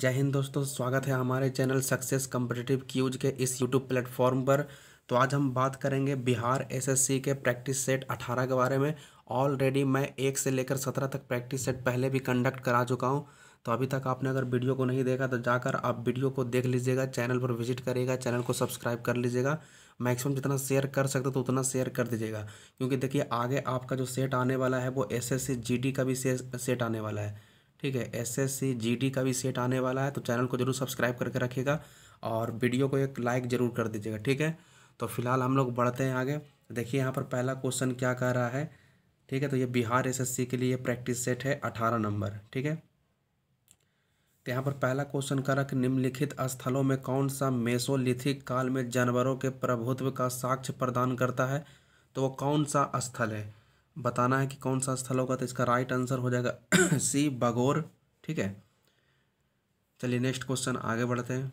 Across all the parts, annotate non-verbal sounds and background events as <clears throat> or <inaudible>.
जय हिंद दोस्तों स्वागत है हमारे चैनल सक्सेस कम्पटिटिव क्यूज के इस यूट्यूब प्लेटफॉर्म पर तो आज हम बात करेंगे बिहार एसएससी के प्रैक्टिस सेट 18 के बारे में ऑलरेडी मैं एक से लेकर 17 तक प्रैक्टिस सेट पहले भी कंडक्ट करा चुका हूं तो अभी तक आपने अगर वीडियो को नहीं देखा तो जाकर आप वीडियो को देख लीजिएगा चैनल पर विजिट करिएगा चैनल को सब्सक्राइब कर लीजिएगा मैक्सिमम जितना शेयर कर सकते हो तो उतना शेयर कर दीजिएगा क्योंकि देखिए आगे आपका जो सेट आने वाला है वो एस एस का भी सेट आने वाला है ठीक है S S C G D का भी सेट आने वाला है तो चैनल को जरूर सब्सक्राइब करके रखिएगा और वीडियो को एक लाइक ज़रूर कर दीजिएगा ठीक है तो फिलहाल हम लोग बढ़ते हैं आगे देखिए यहाँ पर पहला क्वेश्चन क्या कह रहा है ठीक है तो ये बिहार एसएससी के लिए प्रैक्टिस सेट है अठारह नंबर ठीक है तो यहाँ पर पहला क्वेश्चन कह रहा कि निम्नलिखित स्थलों में कौन सा मेसोलिथिक काल में जानवरों के प्रभुत्व का साक्ष्य प्रदान करता है तो वो कौन सा स्थल है बताना है कि कौन सा स्थल होगा तो इसका राइट आंसर हो जाएगा <coughs> सी बागोर ठीक है चलिए नेक्स्ट क्वेश्चन आगे बढ़ते हैं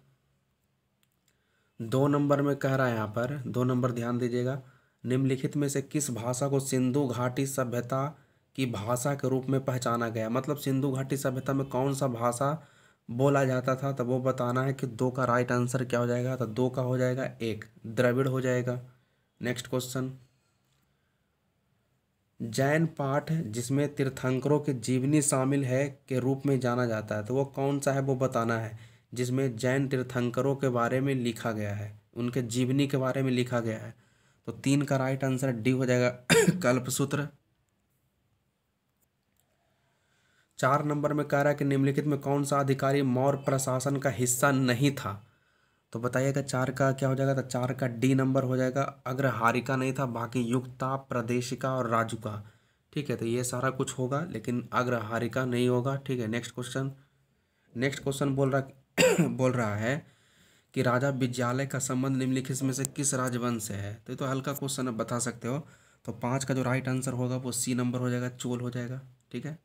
दो नंबर में कह रहा है यहाँ पर दो नंबर ध्यान दीजिएगा निम्नलिखित में से किस भाषा को सिंधु घाटी सभ्यता की भाषा के रूप में पहचाना गया मतलब सिंधु घाटी सभ्यता में कौन सा भाषा बोला जाता था तो वो बताना है कि दो का राइट आंसर क्या हो जाएगा तो दो का हो जाएगा एक द्रविड़ हो जाएगा नेक्स्ट क्वेश्चन जैन पाठ जिसमें तीर्थंकरों के जीवनी शामिल है के रूप में जाना जाता है तो वो कौन सा है वो बताना है जिसमें जैन तीर्थंकरों के बारे में लिखा गया है उनके जीवनी के बारे में लिखा गया है तो तीन का राइट आंसर डी हो जाएगा <coughs> कल्पसूत्र चार नंबर में कह रहा है कि निम्नलिखित में कौन सा अधिकारी मौर्य प्रशासन का हिस्सा नहीं था तो बताइएगा चार का क्या हो जाएगा तो चार का डी नंबर हो जाएगा अग्रहारिका नहीं था बाकी युक्ता प्रदेशिका और राजुका ठीक है तो ये सारा कुछ होगा लेकिन अग्रहारिका नहीं होगा ठीक है नेक्स्ट क्वेश्चन नेक्स्ट क्वेश्चन बोल रहा <coughs> बोल रहा है कि राजा विद्यालय का संबंध निम्नलिखित में से किस राजवंश से है तो ये तो हल्का क्वेश्चन आप बता सकते हो तो पाँच का जो राइट आंसर होगा वो सी नंबर हो जाएगा चोल हो जाएगा ठीक है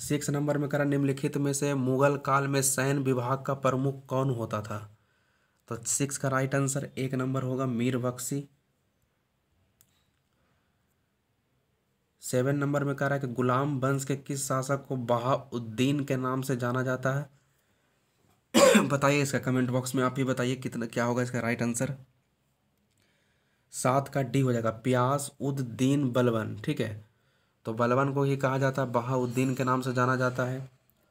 सिक्स नंबर में करा निम्नलिखित में से मुगल काल में सैन्य विभाग का प्रमुख कौन होता था तो सिक्स का राइट आंसर एक नंबर होगा मीर बख्शी सेवन नंबर में कह रहा है कि गुलाम वंश के किस शासक को बहाउद्दीन के नाम से जाना जाता है <coughs> बताइए इसका कमेंट बॉक्स में आप ही बताइए कितना क्या होगा इसका राइट आंसर सात का डी हो जाएगा प्यास उद्दीन बलबन ठीक है तो बलवन को ही कहा जाता है बहाउद्दीन के नाम से जाना जाता है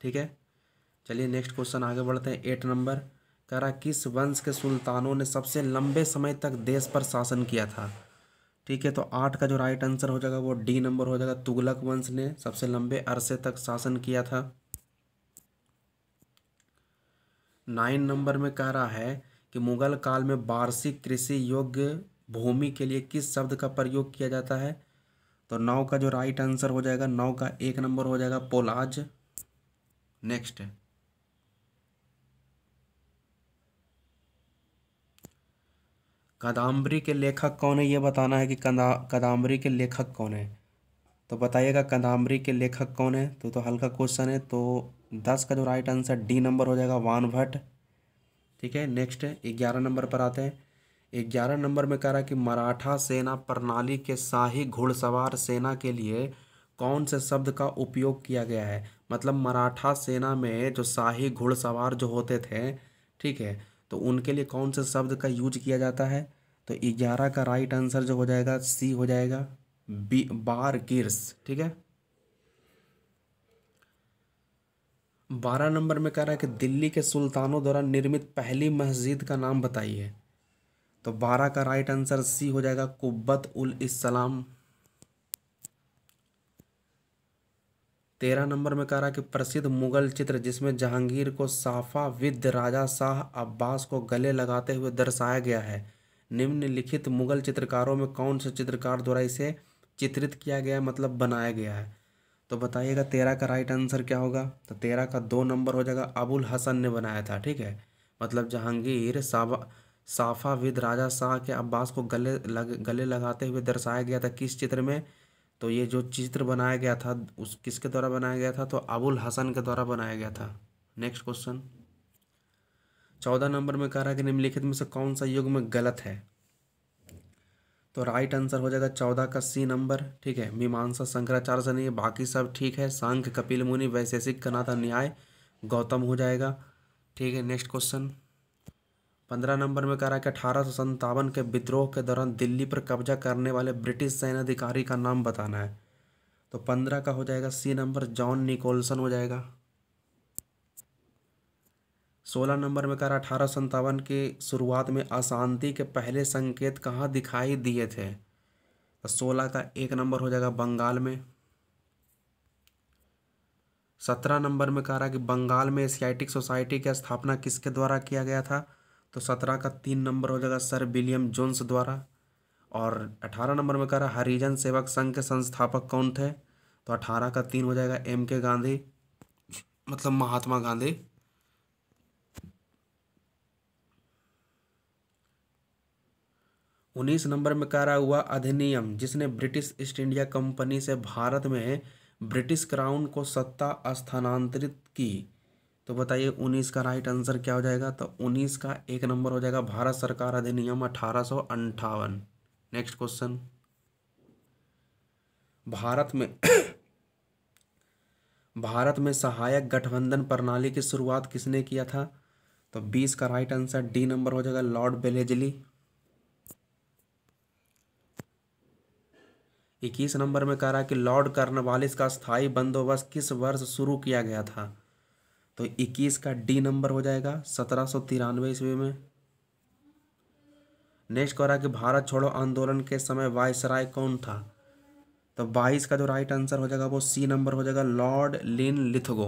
ठीक है चलिए नेक्स्ट क्वेश्चन आगे बढ़ते हैं एट नंबर कह रहा किस वंश के सुल्तानों ने सबसे लंबे समय तक देश पर शासन किया था ठीक है तो आठ का जो राइट आंसर हो जाएगा वो डी नंबर हो जाएगा तुगलक वंश ने सबसे लंबे अरसे तक शासन किया था नाइन नंबर में कह रहा है कि मुगल काल में वार्षिक कृषि योग्य भूमि के लिए किस शब्द का प्रयोग किया जाता है तो नौ का जो राइट आंसर हो जाएगा नौ का एक नंबर हो जाएगा पोलाज नेक्स्ट है कादम्बरी के लेखक कौन है ये बताना है कि कदा कादम्बरी के लेखक कौन है तो बताइएगा कादाम्बरी के लेखक कौन है तो तो हल्का क्वेश्चन है तो दस का जो राइट आंसर डी नंबर हो जाएगा वान भट्ट ठीक है नेक्स्ट ग्यारह नंबर पर आते हैं ग्यारह नंबर में कह रहा है कि मराठा सेना प्रणाली के शाही घुड़सवार सेना के लिए कौन से शब्द का उपयोग किया गया है मतलब मराठा सेना में जो शाही घुड़सवार जो होते थे ठीक है तो उनके लिए कौन से शब्द का यूज किया जाता है तो ग्यारह का राइट आंसर जो हो जाएगा सी हो जाएगा बी बार गिर्स ठीक है बारह नंबर में कह रहा है कि दिल्ली के सुल्तानों द्वारा निर्मित पहली मस्जिद का नाम बताइए तो बारह का राइट आंसर सी हो जाएगा कुब्बत उल इस्लाम तेरह नंबर में कह रहा कि प्रसिद्ध मुगल चित्र जिसमें जहांगीर को साफा विद राजा शाह अब्बास को गले लगाते हुए दर्शाया गया है निम्नलिखित मुगल चित्रकारों में कौन से चित्रकार द्वारा इसे चित्रित किया गया मतलब बनाया गया है तो बताइएगा तेरह का राइट आंसर क्या होगा तो तेरह का दो नंबर हो जाएगा अबुल हसन ने बनाया था ठीक है मतलब जहांगीर साबा साफाविद राजा शाह के अब्बास को गले लग गले लगाते हुए दर्शाया गया था किस चित्र में तो ये जो चित्र बनाया गया था उस किसके द्वारा बनाया गया था तो अबुल हसन के द्वारा बनाया गया था नेक्स्ट क्वेश्चन चौदह नंबर में कह रहा है कि निम्नलिखित में से कौन सा युग में गलत है तो राइट आंसर हो जाएगा चौदह का सी नंबर ठीक है मीमांसा शंकराचार्य से नहीं है बाकी सब ठीक है सांख कपिल मुनि वैशेषिक कनाता न्याय गौतम हो जाएगा ठीक है नेक्स्ट क्वेश्चन पंद्रह नंबर में कह रहा है कि अठारह सौ के विद्रोह के दौरान दिल्ली पर कब्जा करने वाले ब्रिटिश सैन्य अधिकारी का नाम बताना है तो पंद्रह का हो जाएगा सी नंबर जॉन निकोलसन हो जाएगा सोलह नंबर में कह रहा अठारह सौ संतावन की शुरुआत में अशांति के पहले संकेत कहाँ दिखाई दिए थे तो सोलह का एक नंबर हो जाएगा बंगाल में सत्रह नंबर में कह रहा कि बंगाल में एशियाटिक सोसाइटी की स्थापना किसके द्वारा किया गया था तो सत्रह का तीन नंबर हो जाएगा सर विलियम जोन्स द्वारा और अठारह नंबर में कह रहा है हरिजन सेवक संघ के संस्थापक कौन थे तो अठारह का तीन हो जाएगा एम के गांधी मतलब महात्मा गांधी उन्नीस नंबर में कह रहा हुआ अधिनियम जिसने ब्रिटिश ईस्ट इंडिया कंपनी से भारत में ब्रिटिश क्राउन को सत्ता स्थानांतरित की तो बताइए उन्नीस का राइट आंसर क्या हो जाएगा तो उन्नीस का एक नंबर हो जाएगा भारत सरकार अधिनियम अठारह नेक्स्ट क्वेश्चन भारत में <coughs> भारत में सहायक गठबंधन प्रणाली की शुरुआत किसने किया था तो बीस का राइट आंसर डी नंबर हो जाएगा लॉर्ड बेलेजली इक्कीस नंबर में कह रहा है कि लॉर्ड कर्नवालिस का स्थायी बंदोबस्त किस वर्ष शुरू किया गया था तो इक्कीस का डी नंबर हो जाएगा सत्रह सौ तिरानवे ईस्वी में नेक्स्ट कह रहा है कि भारत छोड़ो आंदोलन के समय वायसराय कौन था तो बाईस का जो राइट आंसर हो जाएगा वो सी नंबर हो जाएगा लॉर्ड लिन लिथगो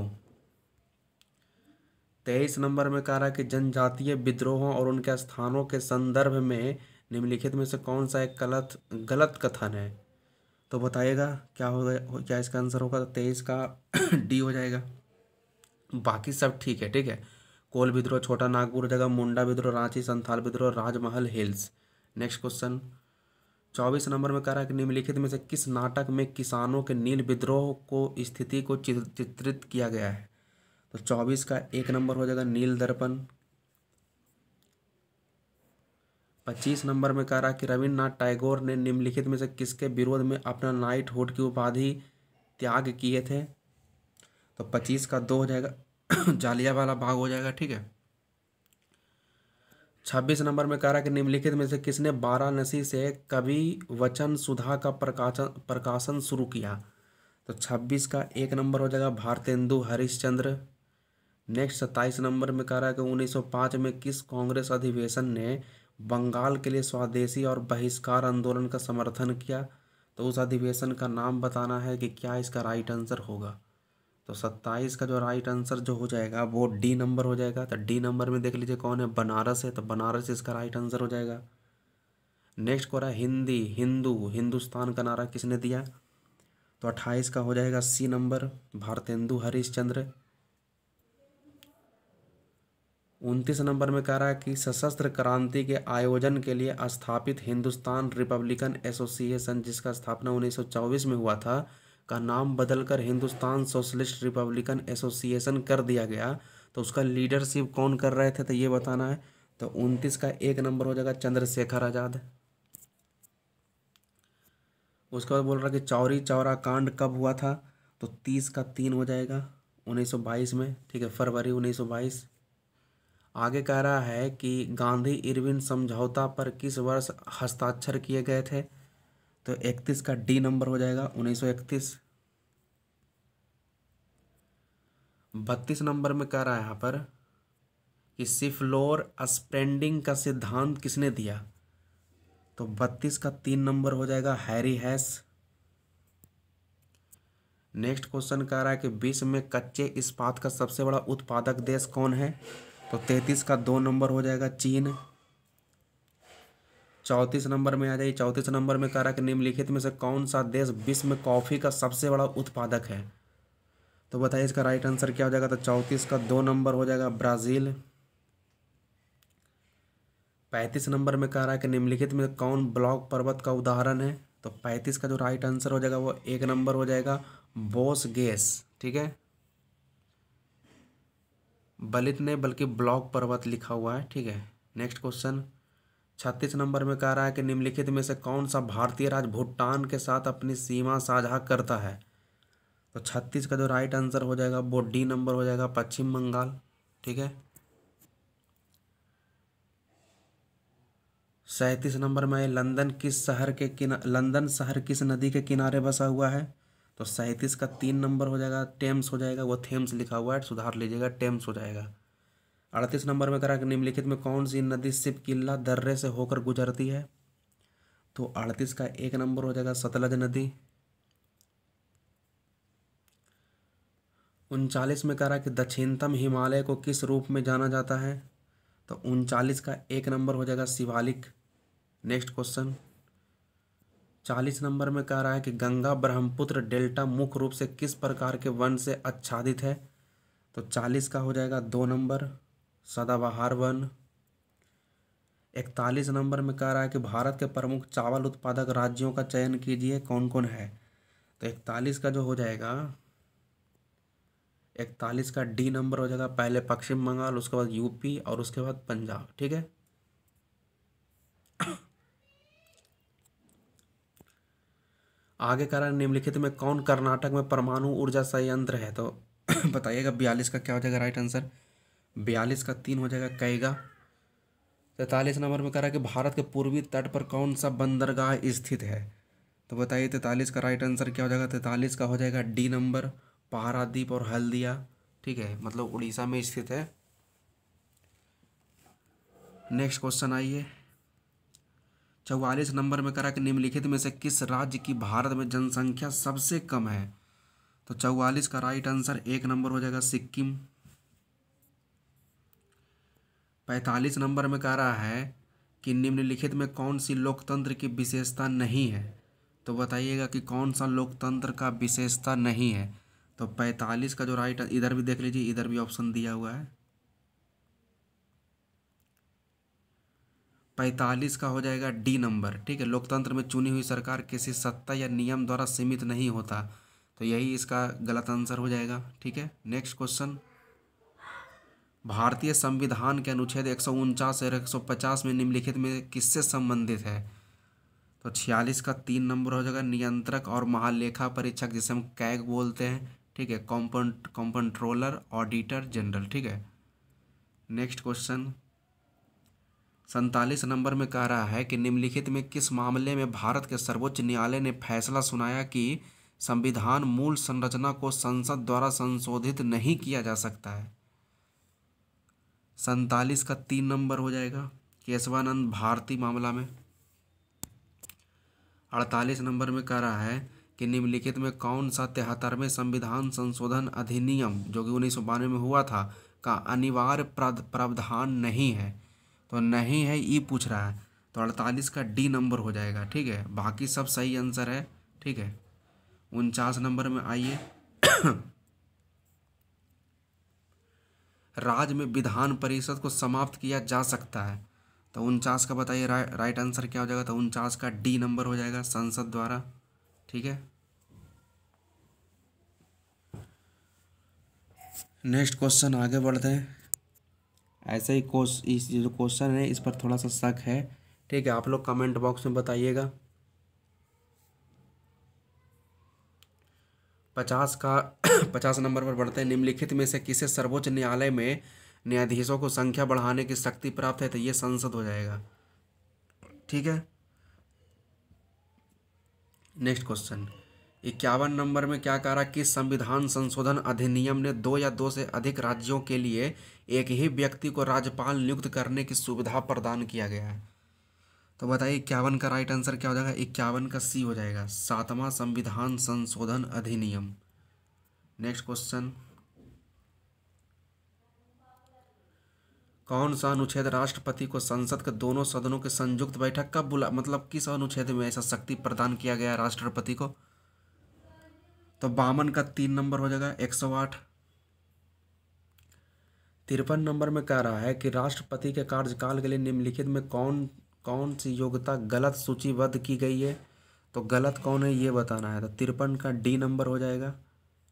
तेईस नंबर में कह रहा है कि जनजातीय विद्रोहों और उनके स्थानों के संदर्भ में निम्नलिखित में से कौन सा एक गलत गलत कथन है तो बताइएगा क्या होगा क्या इसका आंसर होगा तो तेईस का डी <clears throat> हो जाएगा बाकी सब ठीक है ठीक है कोल विद्रोह छोटा नागपुर जगह मुंडा विद्रोह रांची संथाल विद्रोह राजमहल हिल्स नेक्स्ट क्वेश्चन चौबीस नंबर में कह रहा है कि निम्नलिखित में से किस नाटक में किसानों के नील विद्रोह को स्थिति को चित्रित किया गया है तो चौबीस का एक नंबर हो जाएगा नील दर्पण पच्चीस नंबर में कह रहा है कि रविन्द्रनाथ टैगोर ने निम्नलिखित में से किसके विरोध में अपना नाइटहुड की उपाधि त्याग किए थे तो पच्चीस का दो हो जाएगा <coughs> जालिया वाला भाग हो जाएगा ठीक है छब्बीस नंबर में कह रहा है कि निम्नलिखित में से किसने वाराणसी से कवि वचन सुधा का प्रकाशन प्रकाशन शुरू किया तो छब्बीस का एक नंबर हो जाएगा भारतेंदु हरिश्चंद्र नेक्स्ट सत्ताईस नंबर में कह रहा है कि 1905 में किस कांग्रेस अधिवेशन ने बंगाल के लिए स्वदेशी और बहिष्कार आंदोलन का समर्थन किया तो उस अधिवेशन का नाम बताना है कि क्या इसका राइट आंसर होगा तो सत्ताईस का जो राइट आंसर जो हो जाएगा वो डी नंबर हो जाएगा तो डी नंबर में देख लीजिए कौन है बनारस है तो बनारस इसका राइट आंसर हो जाएगा नेक्स्ट को रहा है हिंदी हिंदू हिंदुस्तान का नारा किसने दिया तो अट्ठाईस का हो जाएगा सी नंबर भारतेंदु हरिश्चंद्र उनतीस नंबर में कह रहा है कि सशस्त्र क्रांति के आयोजन के लिए स्थापित हिंदुस्तान रिपब्लिकन एसोसिएशन जिसका स्थापना 1924 में हुआ था का नाम बदलकर हिंदुस्तान सोशलिस्ट रिपब्लिकन एसोसिएशन कर दिया गया तो उसका लीडरशिप कौन कर रहे थे तो ये बताना है तो उनतीस का एक नंबर हो जाएगा चंद्रशेखर आज़ाद उसके बाद बोल रहा कि चौरी चौरा कांड कब हुआ था तो तीस का तीन हो जाएगा बाईस में ठीक है फरवरी बाईस आगे कह रहा है कि गांधी इरविन समझौता पर किस वर्ष हस्ताक्षर किए गए थे तो इकतीस का डी नंबर हो जाएगा उन्नीस सौ इकतीस बत्तीस नंबर में कह रहा है यहाँ पर कि सिफ्लोर स्प्रेंडिंग का सिद्धांत किसने दिया तो बत्तीस का तीन नंबर हो जाएगा हैरी हैस नेक्स्ट क्वेश्चन कह रहा है कि विश्व में कच्चे इस्पात का सबसे बड़ा उत्पादक देश कौन है तो तैतीस का दो नंबर हो जाएगा चीन चौंतीस नंबर में आ जाइए चौंतीस नंबर में कह रहा है कि निम्नलिखित में से कौन सा देश विश्व में कॉफ़ी का सबसे बड़ा उत्पादक है तो बताइए इसका राइट आंसर क्या हो जाएगा तो चौंतीस का दो नंबर हो जाएगा ब्राज़ील पैंतीस नंबर में कह रहा है कि निम्नलिखित में कौन ब्लॉक पर्वत का उदाहरण है तो पैंतीस का जो राइट आंसर हो जाएगा वो एक नंबर हो जाएगा बोस गैस ठीक है बलित ने बल्कि ब्लॉक पर्वत लिखा हुआ है ठीक है नेक्स्ट क्वेश्चन छत्तीस नंबर में कह रहा है कि निम्नलिखित में से कौन सा भारतीय राज्य भूटान के साथ अपनी सीमा साझा करता है तो छत्तीस का जो राइट आंसर हो जाएगा वो डी नंबर हो जाएगा पश्चिम बंगाल ठीक है सैंतीस नंबर में लंदन किस शहर के किना लंदन शहर किस नदी के किनारे बसा हुआ है तो सैंतीस का तीन नंबर हो जाएगा टेम्स हो जाएगा वो थेम्स लिखा हुआ है सुधार लीजिएगा टेम्स हो जाएगा अड़तीस नंबर में करा कि निम्नलिखित में कौन सी नदी सिप किला दर्रे से होकर गुजरती है तो अड़तीस का एक नंबर हो जाएगा सतलज नदी उनचालीस में करा कि दक्षिणतम हिमालय को किस रूप में जाना जाता है तो उनचालीस का एक नंबर हो जाएगा शिवालिक नेक्स्ट क्वेश्चन चालीस नंबर में कह रहा है कि गंगा ब्रह्मपुत्र डेल्टा मुख्य रूप से किस प्रकार के वन से आच्छादित है तो चालीस का हो जाएगा दो नंबर सदाबहार वन इकतालीस नंबर में कह रहा है कि भारत के प्रमुख चावल उत्पादक राज्यों का चयन कीजिए कौन कौन है तो इकतालीस का जो हो जाएगा इकतालीस का डी नंबर हो जाएगा पहले पश्चिम बंगाल उसके बाद यूपी और उसके बाद पंजाब ठीक है आगे कह रहा है निम्नलिखित में कौन कर्नाटक में परमाणु ऊर्जा संयंत्र है तो <coughs> बताइएगा बयालीस का क्या हो जाएगा राइट आंसर बयालीस का तीन हो जाएगा कैगा तैतालीस नंबर में कह रहा है कि भारत के पूर्वी तट पर कौन सा बंदरगाह स्थित है तो बताइए तैतालीस का राइट आंसर क्या हो जाएगा तैतालीस का हो जाएगा डी नंबर पारादीप और हल्दिया ठीक है मतलब उड़ीसा में स्थित है नेक्स्ट क्वेश्चन आइए चौवालीस नंबर में करा कि निम्नलिखित में से किस राज्य की भारत में जनसंख्या सबसे कम है तो चौवालीस का राइट आंसर एक नंबर हो जाएगा सिक्किम पैंतालीस नंबर में कह रहा है कि निम्नलिखित में कौन सी लोकतंत्र की विशेषता नहीं है तो बताइएगा कि कौन सा लोकतंत्र का विशेषता नहीं है तो पैंतालीस का जो राइट इधर भी देख लीजिए इधर भी ऑप्शन दिया हुआ है पैंतालीस का हो जाएगा डी नंबर ठीक है लोकतंत्र में चुनी हुई सरकार किसी सत्ता या नियम द्वारा सीमित नहीं होता तो यही इसका गलत आंसर हो जाएगा ठीक है नेक्स्ट क्वेश्चन भारतीय संविधान के अनुच्छेद एक सौ उनचास और एक सौ पचास में निम्नलिखित में किससे संबंधित है तो छियालीस का तीन नंबर हो जाएगा नियंत्रक और महालेखा परीक्षक जिसे हम कैग बोलते हैं ठीक है कॉम्पन कॉम्पंट्रोलर ऑडिटर जनरल ठीक है नेक्स्ट क्वेश्चन सैंतालीस नंबर में कह रहा है कि निम्नलिखित में किस मामले में भारत के सर्वोच्च न्यायालय ने फैसला सुनाया कि संविधान मूल संरचना को संसद द्वारा संशोधित नहीं किया जा सकता है सैतालीस का तीन नंबर हो जाएगा केशवानंद भारती मामला में अड़तालीस नंबर में कह रहा है कि निम्नलिखित में कौन सा तिहत्तरवें संविधान संशोधन अधिनियम जो कि उन्नीस में हुआ था का अनिवार्य प्रावधान नहीं है तो नहीं है ई पूछ रहा है तो अड़तालीस का डी नंबर हो जाएगा ठीक है बाकी सब सही आंसर है ठीक है उनचास नंबर में आइए राज्य में विधान परिषद को समाप्त किया जा सकता है तो उनचास का बताइए रा, राइट आंसर क्या हो जाएगा तो उनचास का डी नंबर हो जाएगा संसद द्वारा ठीक है नेक्स्ट क्वेश्चन आगे बढ़ते हैं ऐसा ही इस जो क्वेश्चन है इस पर थोड़ा सा शक है ठीक है आप लोग कमेंट बॉक्स में बताइएगा पचास का <clears throat> पचास नंबर पर बढ़ते हैं निम्नलिखित में से किसे सर्वोच्च न्यायालय में न्यायाधीशों को संख्या बढ़ाने की शक्ति प्राप्त है तो ये संसद हो जाएगा ठीक है नेक्स्ट क्वेश्चन इक्यावन नंबर में क्या कह रहा किस संविधान संशोधन अधिनियम ने दो या दो से अधिक राज्यों के लिए एक ही व्यक्ति को राज्यपाल नियुक्त करने की सुविधा प्रदान किया गया है तो बताइए इक्यावन का राइट आंसर क्या हो जाएगा इक्यावन का सी हो जाएगा सातवां संविधान संशोधन अधिनियम नेक्स्ट क्वेश्चन कौन सा अनुच्छेद राष्ट्रपति को संसद के दोनों सदनों के संयुक्त बैठक कब बुला मतलब किस अनुच्छेद में ऐसा शक्ति प्रदान किया गया राष्ट्रपति को तो बावन का तीन नंबर हो जाएगा एक सौ आठ तिरपन नंबर में कह रहा है कि राष्ट्रपति के कार्यकाल के लिए निम्नलिखित में कौन कौन सी योग्यता गलत सूचीबद्ध की गई है तो गलत कौन है ये बताना है तो तिरपन का डी नंबर हो जाएगा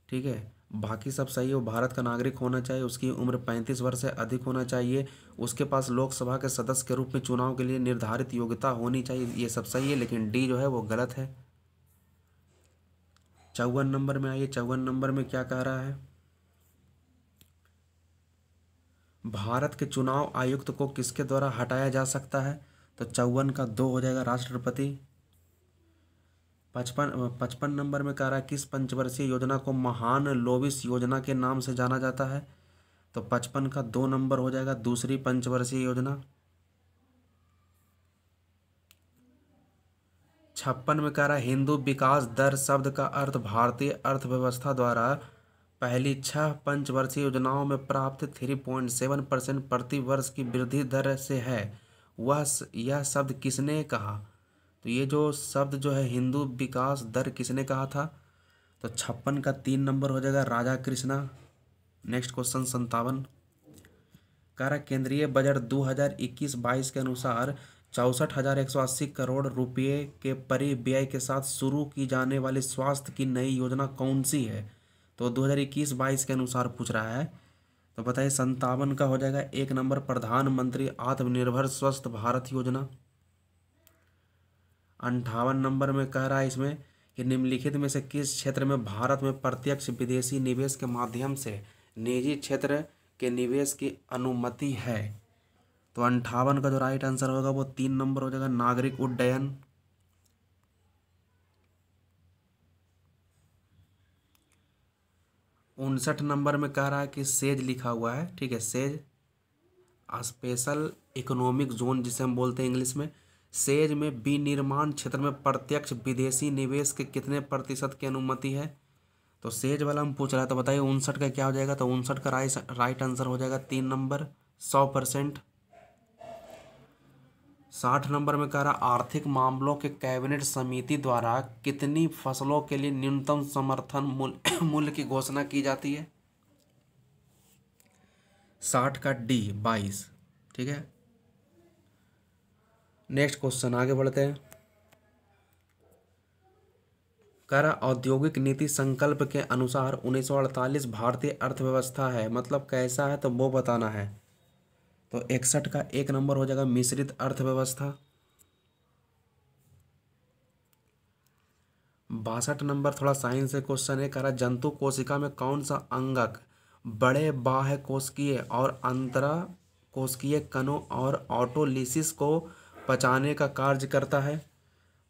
ठीक है बाकी सब सही हो भारत का नागरिक होना चाहिए उसकी उम्र पैंतीस वर्ष से अधिक होना चाहिए उसके पास लोकसभा के सदस्य के रूप में चुनाव के लिए निर्धारित योग्यता होनी चाहिए ये सब सही है लेकिन डी जो है वो गलत है चौवन नंबर में आइए चौवन नंबर में क्या कह रहा है भारत के चुनाव आयुक्त को किसके द्वारा हटाया जा सकता है तो चौवन का दो हो जाएगा राष्ट्रपति पचपन पचपन नंबर में कह रहा है किस पंचवर्षीय योजना को महान लोविस योजना के नाम से जाना जाता है तो पचपन का दो नंबर हो जाएगा दूसरी पंचवर्षीय योजना छप्पन में कह रहा है हिंदू विकास दर शब्द का अर्थ भारतीय अर्थव्यवस्था द्वारा पहली छह पंचवर्षीय योजनाओं में प्राप्त थ्री पॉइंट सेवन परसेंट प्रति वर्ष की वृद्धि दर से है वह यह शब्द किसने कहा तो ये जो शब्द जो है हिंदू विकास दर किसने कहा था तो छप्पन का तीन नंबर हो जाएगा राजा कृष्णा नेक्स्ट क्वेश्चन संतावन कारा केंद्रीय बजट 2021-22 के अनुसार चौंसठ हजार एक सौ अस्सी करोड़ रुपये के परिव्यय के साथ शुरू की जाने वाली स्वास्थ्य की नई योजना कौन सी है तो 2021-22 के अनुसार पूछ रहा है तो बताइए संतावन का हो जाएगा एक नंबर प्रधानमंत्री आत्मनिर्भर स्वस्थ भारत योजना अंठावन नंबर में कह रहा है इसमें कि निम्नलिखित में से किस क्षेत्र में भारत में प्रत्यक्ष विदेशी निवेश के माध्यम से निजी क्षेत्र के निवेश की अनुमति है तो अंठावन का जो राइट आंसर होगा वो तीन नंबर हो जाएगा नागरिक उड्डयन उनसठ नंबर में कह रहा है कि सेज लिखा हुआ है ठीक है सेज स्पेशल इकोनॉमिक जोन जिसे हम बोलते हैं इंग्लिश में सेज में विनिर्माण क्षेत्र में प्रत्यक्ष विदेशी निवेश के कितने प्रतिशत की अनुमति है तो सेज वाला हम पूछ रहा है तो बताइए उनसठ का क्या हो जाएगा तो उनसठ का राइट राइट आंसर हो जाएगा तीन नंबर सौ परसेंट साठ नंबर में कह रहा आर्थिक मामलों के कैबिनेट समिति द्वारा कितनी फसलों के लिए न्यूनतम समर्थन मूल्य <coughs> मूल्य की घोषणा की जाती है साठ का डी बाईस ठीक है नेक्स्ट क्वेश्चन आगे बढ़ते हैं कर औद्योगिक नीति संकल्प के अनुसार 1948 भारतीय अर्थव्यवस्था है मतलब कैसा है तो वो बताना है तो इकसठ का एक नंबर हो जाएगा मिश्रित अर्थव्यवस्था बासठ नंबर थोड़ा साइंस से क्वेश्चन है कह रहा जंतु कोशिका में कौन सा अंगक बड़े बाह्य कोशिकीय और अंतरा कोशिकीय कणों और ऑटोलिसिस को पचाने का कार्य करता है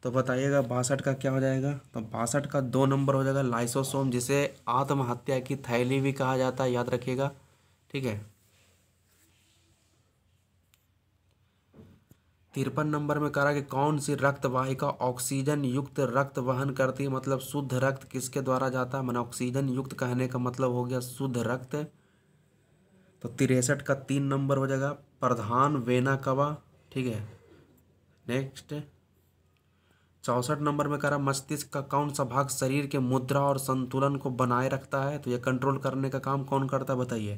तो बताइएगा बासठ का क्या हो जाएगा तो बासठ का दो नंबर हो जाएगा लाइसोसोम जिसे आत्महत्या की थैली भी कहा जाता है याद रखिएगा ठीक है तिरपन नंबर में करा कि कौन सी रक्तवाहिका ऑक्सीजन युक्त रक्त वहन करती है मतलब शुद्ध रक्त किसके द्वारा जाता है मैंने ऑक्सीजन युक्त कहने का मतलब हो गया शुद्ध रक्त तो तिरसठ का तीन नंबर हो जाएगा प्रधान वेना कवा ठीक है नेक्स्ट चौंसठ नंबर में करा मस्तिष्क का कौन सा भाग शरीर के मुद्रा और संतुलन को बनाए रखता है तो यह कंट्रोल करने का काम कौन करता है बताइए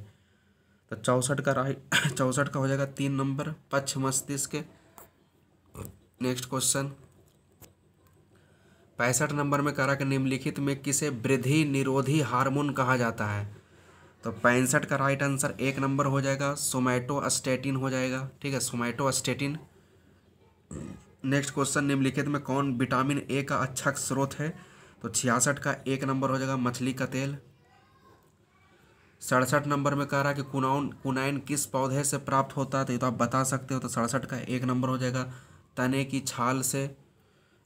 तो चौंसठ का राइट <coughs> चौंसठ का हो जाएगा तीन नंबर पक्ष मस्तिष्क नेक्स्ट क्वेश्चन पैंसठ नंबर में करा कि निम्नलिखित में किसे वृद्धि निरोधी हार्मोन कहा जाता है तो पैंसठ का राइट आंसर एक नंबर हो जाएगा सोमैटो अस्टेटिन हो जाएगा ठीक है सोमैटो अस्टेटिन नेक्स्ट क्वेश्चन निम्नलिखित में कौन विटामिन ए का अच्छा स्रोत है तो छियासठ का एक नंबर हो जाएगा मछली का तेल सड़सठ नंबर में कह रहा है कि कुनाउन कुनाइन किस पौधे से प्राप्त होता है तो ये तो आप बता सकते हो तो सड़सठ का एक नंबर हो जाएगा तने की छाल से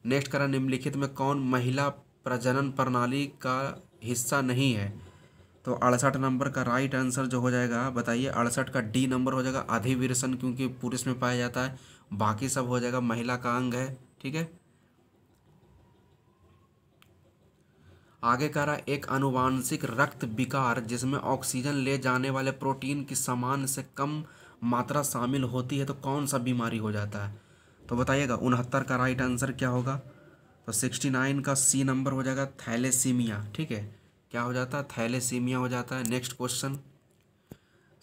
नेक्स्ट करा निम्नलिखित में कौन महिला प्रजनन प्रणाली का हिस्सा नहीं है तो अड़सठ नंबर का राइट आंसर जो हो जाएगा बताइए अड़सठ का डी नंबर हो जाएगा अधिविरसन क्योंकि पुरुष में पाया जाता है बाकी सब हो जाएगा महिला का अंग है ठीक है आगे कह रहा एक अनुवांशिक रक्त विकार जिसमें ऑक्सीजन ले जाने वाले प्रोटीन की समान से कम मात्रा शामिल होती है तो कौन सा बीमारी हो जाता है तो बताइएगा उनहत्तर का राइट आंसर क्या होगा तो सिक्सटी नाइन का सी नंबर हो जाएगा थैलेसीमिया ठीक है क्या हो जाता है थैलेसीमिया हो जाता है नेक्स्ट क्वेश्चन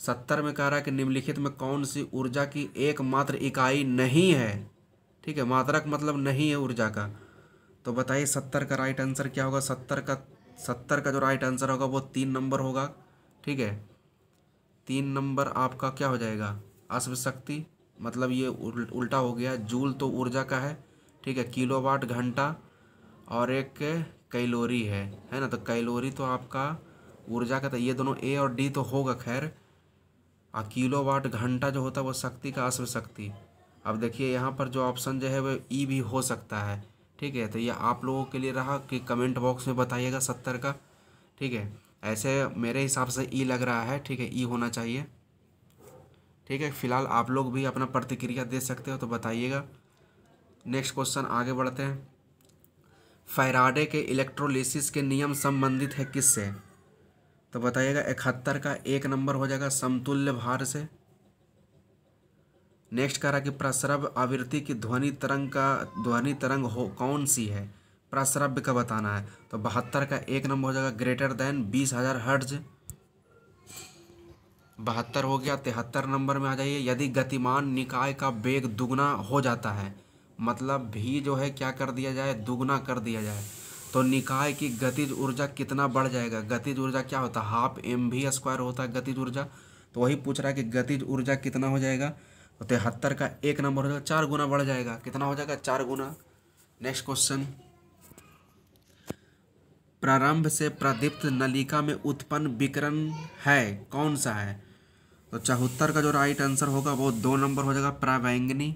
सत्तर में कह रहा है कि निम्नलिखित में कौन सी ऊर्जा की एकमात्र इकाई नहीं है ठीक है मात्रक मतलब नहीं है ऊर्जा का तो बताइए सत्तर का राइट आंसर क्या होगा सत्तर का सत्तर का जो राइट आंसर होगा वो तीन नंबर होगा ठीक है तीन नंबर आपका क्या हो जाएगा अश्वशक्ति मतलब ये उल्टा हो गया जूल तो ऊर्जा का है ठीक है किलोवाट घंटा और एक कैलोरी है है ना तो कैलोरी तो आपका ऊर्जा का तो ये दोनों ए और डी तो होगा खैर और किलो वाट घंटा जो होता है वो शक्ति का अश्व शक्ति अब देखिए यहाँ पर जो ऑप्शन जो है वो ई e भी हो सकता है ठीक है तो ये आप लोगों के लिए रहा कि कमेंट बॉक्स में बताइएगा सत्तर का ठीक है ऐसे मेरे हिसाब से ई e लग रहा है ठीक है ई e होना चाहिए ठीक है फिलहाल आप लोग भी अपना प्रतिक्रिया दे सकते हो तो बताइएगा नेक्स्ट क्वेश्चन आगे बढ़ते हैं फैराडे के इलेक्ट्रोलिसिस के नियम संबंधित है किससे तो बताइएगा इकहत्तर का एक नंबर हो जाएगा समतुल्य भार से नेक्स्ट कह रहा कि प्रसरभ आवृत्ति की ध्वनि तरंग का ध्वनि तरंग हो कौन सी है प्रसरभ का बताना है तो बहत्तर का एक नंबर हो जाएगा ग्रेटर देन बीस हज़ार हर्ज बहत्तर हो गया तिहत्तर नंबर में आ जाइए यदि गतिमान निकाय का वेग दुगना हो जाता है मतलब भी जो है क्या कर दिया जाए दुगना कर दिया जाए तो निकाय की गतिज ऊर्जा कितना बढ़ जाएगा गतिज ऊर्जा क्या होता है हाफ एम भी स्क्वायर होता है गतिज ऊर्जा तो वही पूछ रहा है कि गतिज ऊर्जा कितना हो जाएगा तो तिहत्तर का एक नंबर हो जाएगा चार गुना बढ़ जाएगा कितना हो जाएगा चार गुना नेक्स्ट क्वेश्चन प्रारंभ से प्रदीप्त नलिका में उत्पन्न विकरण है कौन सा है तो चौहत्तर का जो राइट आंसर होगा वो दो नंबर हो जाएगा प्रावैंगनी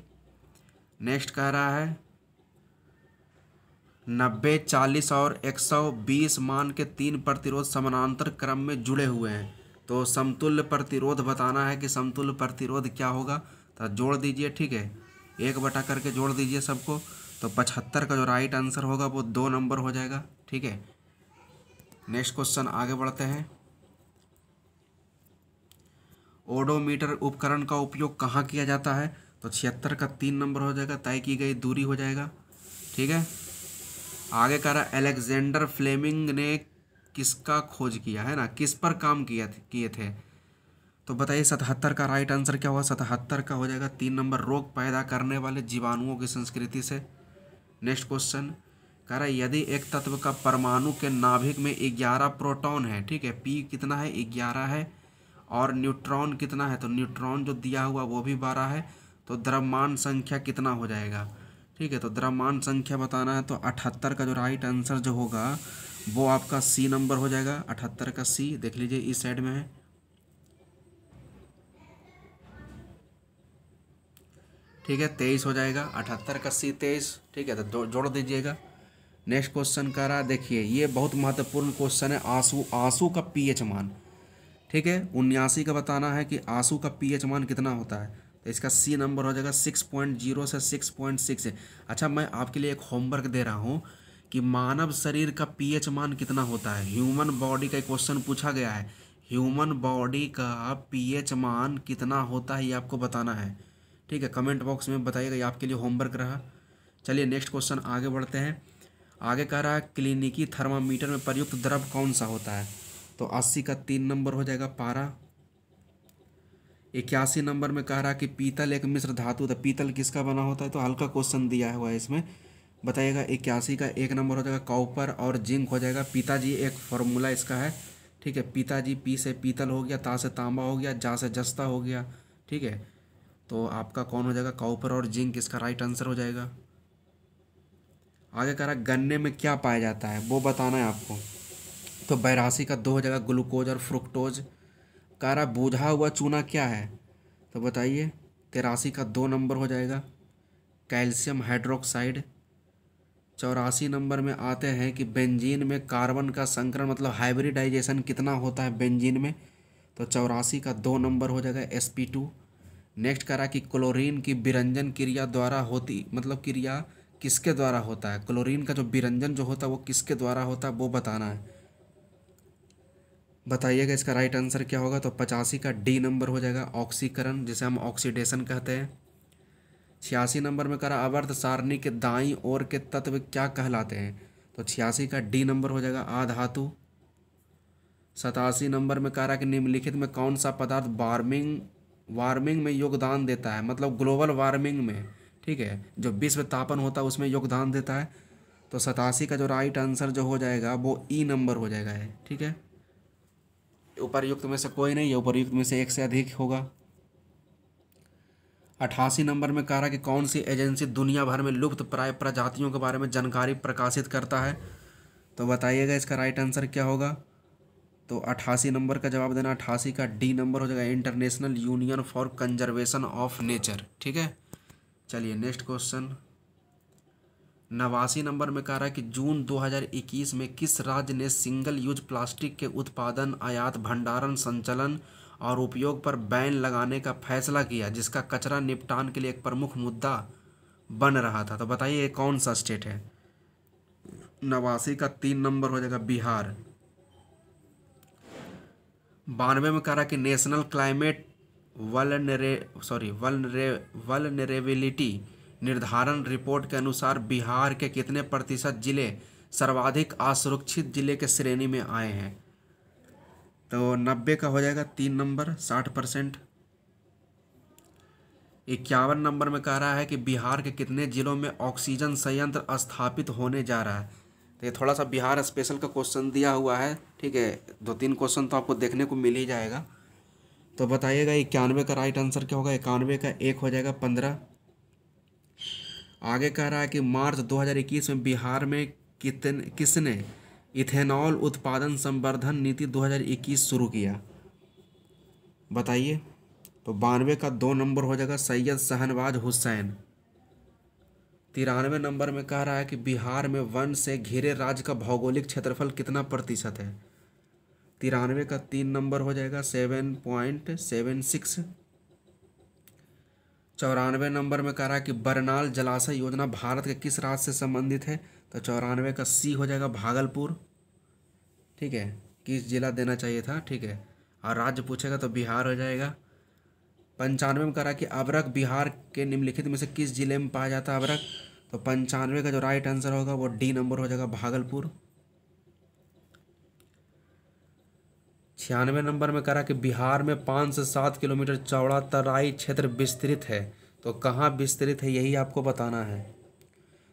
नेक्स्ट कह रहा है नब्बे चालीस और एक सौ बीस मान के तीन प्रतिरोध समानांतर क्रम में जुड़े हुए हैं तो समतुल्य प्रतिरोध बताना है कि समतुल्य प्रतिरोध क्या होगा तो जोड़ दीजिए ठीक है एक बटा करके जोड़ दीजिए सबको तो पचहत्तर का जो राइट आंसर होगा वो दो नंबर हो जाएगा ठीक है नेक्स्ट क्वेश्चन आगे बढ़ते हैं ओडोमीटर उपकरण का उपयोग कहाँ किया जाता है तो छिहत्तर का तीन नंबर हो जाएगा तय की गई दूरी हो जाएगा ठीक है आगे कह रहा अलेक्जेंडर फ्लेमिंग ने किसका खोज किया है ना किस पर काम किया किए थे तो बताइए सतहत्तर का राइट आंसर क्या हुआ सतहत्तर का हो जाएगा तीन नंबर रोग पैदा करने वाले जीवाणुओं की संस्कृति से नेक्स्ट क्वेश्चन कह रहा है यदि एक तत्व का परमाणु के नाभिक में ग्यारह प्रोटॉन है ठीक है पी कितना है ग्यारह है और न्यूट्रॉन कितना है तो न्यूट्रॉन जो दिया हुआ वो भी बारह है तो द्रव्यमान संख्या कितना हो जाएगा ठीक है तो द्रव्यमान संख्या बताना है तो अठहत्तर का जो राइट आंसर जो होगा वो आपका सी नंबर हो जाएगा अठहत्तर का सी देख लीजिए इस साइड में है ठीक है तेईस हो जाएगा अठहत्तर का सी तेईस ठीक है तो जोड़ दीजिएगा नेक्स्ट क्वेश्चन कह रहा है देखिए ये बहुत महत्वपूर्ण क्वेश्चन है आंसू आंसू का पीएच मान ठीक है उन्यासी का बताना है कि आंसू का पीएच मान कितना होता है तो इसका सी नंबर हो जाएगा सिक्स पॉइंट जीरो से सिक्स पॉइंट सिक्स अच्छा मैं आपके लिए एक होमवर्क दे रहा हूँ कि मानव शरीर का पीएच मान कितना होता है ह्यूमन बॉडी का क्वेश्चन पूछा गया है ह्यूमन बॉडी का पीएच मान कितना होता है ये आपको बताना है ठीक है कमेंट बॉक्स में बताइएगा ये आपके लिए होमवर्क रहा चलिए नेक्स्ट क्वेश्चन आगे बढ़ते हैं आगे कह रहा है क्लिनिकी थर्मामीटर में प्रयुक्त द्रव कौन सा होता है तो अस्सी का तीन नंबर हो जाएगा पारा इक्यासी नंबर में कह रहा कि पीतल एक मिश्र धातु था तो पीतल किसका बना होता है तो हल्का क्वेश्चन दिया हुआ है इसमें बताइएगा इक्यासी का एक नंबर हो जाएगा कॉपर और जिंक हो जाएगा पिताजी एक फॉर्मूला इसका है ठीक है पिताजी पी से पीतल हो गया ता से तांबा हो गया जा से जस्ता हो गया ठीक है तो आपका कौन हो जाएगा कॉपर और जिंक इसका राइट आंसर हो जाएगा आगे कह रहा गन्ने में क्या पाया जाता है वो बताना है आपको तो बैरासी का दो हो जाएगा ग्लूकोज और फ्रुक्टोज कारा बूझा हुआ चूना क्या है तो बताइए तिरासी का दो नंबर हो जाएगा कैल्शियम हाइड्रोक्साइड चौरासी नंबर में आते हैं कि बेंजीन में कार्बन का संकरण मतलब हाइब्रिडाइजेशन कितना होता है बेंजीन में तो चौरासी का दो नंबर हो जाएगा एस पी टू नेक्स्ट करा कि क्लोरीन की विरंजन क्रिया द्वारा होती मतलब क्रिया किसके द्वारा होता है क्लोरीन का जो विरंजन जो होता है वो किसके द्वारा होता है वो बताना है बताइएगा इसका राइट आंसर क्या होगा तो पचासी का डी नंबर हो जाएगा ऑक्सीकरण जिसे हम ऑक्सीडेशन कहते हैं छियासी नंबर में करा अवर्ध सारणी के दाई और के तत्व क्या कहलाते हैं तो छियासी का डी नंबर हो जाएगा आधातु सतासी नंबर में करा कि निम्नलिखित में कौन सा पदार्थ वार्मिंग वार्मिंग में योगदान देता है मतलब ग्लोबल वार्मिंग में ठीक है जो विश्व तापन होता है उसमें योगदान देता है तो सतासी का जो राइट आंसर जो हो जाएगा वो ई e नंबर हो जाएगा ठीक है उपरयुक्त में से कोई नहीं है उपरयुक्त में से एक से अधिक होगा अठासी नंबर में कह रहा कि कौन सी एजेंसी दुनिया भर में लुप्त प्राय प्रजातियों के बारे में जानकारी प्रकाशित करता है तो बताइएगा इसका राइट आंसर क्या होगा तो अट्ठासी नंबर का जवाब देना अट्ठासी का डी नंबर हो जाएगा international union for conservation of nature ठीक है चलिए नेक्स्ट क्वेश्चन नवासी नंबर में कह रहा है कि जून 2021 में किस राज्य ने सिंगल यूज प्लास्टिक के उत्पादन आयात भंडारण संचलन और उपयोग पर बैन लगाने का फैसला किया जिसका कचरा निपटान के लिए एक प्रमुख मुद्दा बन रहा था तो बताइए ये कौन सा स्टेट है नवासी का तीन नंबर हो जाएगा बिहार बानवे में कह रहा कि national climate vulnera sorry vulnera vulnerability निर्धारण रिपोर्ट के अनुसार बिहार के कितने प्रतिशत जिले सर्वाधिक असुरक्षित जिले के श्रेणी में आए हैं तो नब्बे का हो जाएगा तीन नंबर साठ परसेंट इक्यावन नंबर में कह रहा है कि बिहार के कितने जिलों में ऑक्सीजन संयंत्र स्थापित होने जा रहा है तो ये थोड़ा सा बिहार स्पेशल का क्वेश्चन दिया हुआ है ठीक है दो तीन क्वेश्चन तो आपको देखने को मिल ही जाएगा तो बताइएगा इक्यानवे का राइट आंसर क्या होगा इक्यानवे का एक हो जाएगा पंद्रह आगे कह रहा है कि मार्च 2021 में बिहार में कितने किसने इथेनॉल उत्पादन संवर्धन नीति 2021 शुरू किया बताइए तो बानवे का दो नंबर हो जाएगा सैयद शहनवाज हुसैन तिरानवे नंबर में कह रहा है कि बिहार में वन से घिरे राज्य का भौगोलिक क्षेत्रफल कितना प्रतिशत है तिरानवे का तीन नंबर हो जाएगा सेवन पॉइंट सेवन सिक्स चौरानवे नंबर में कह रहा है कि बरनाल जलाशय योजना भारत के किस राज्य से संबंधित है तो चौरानवे का सी हो जाएगा भागलपुर ठीक है किस जिला देना चाहिए था ठीक है और राज्य पूछेगा तो बिहार हो जाएगा पंचानवे में कह रहा है कि अबरक बिहार के निम्नलिखित में से किस जिले में पाया जाता है अबरक तो पंचानवे का जो राइट आंसर होगा वो डी नंबर हो जाएगा भागलपुर छियानवे नंबर में कह है कि बिहार में पाँच से सात किलोमीटर चौड़ा तराई क्षेत्र विस्तृत है तो कहाँ विस्तृत है यही आपको बताना है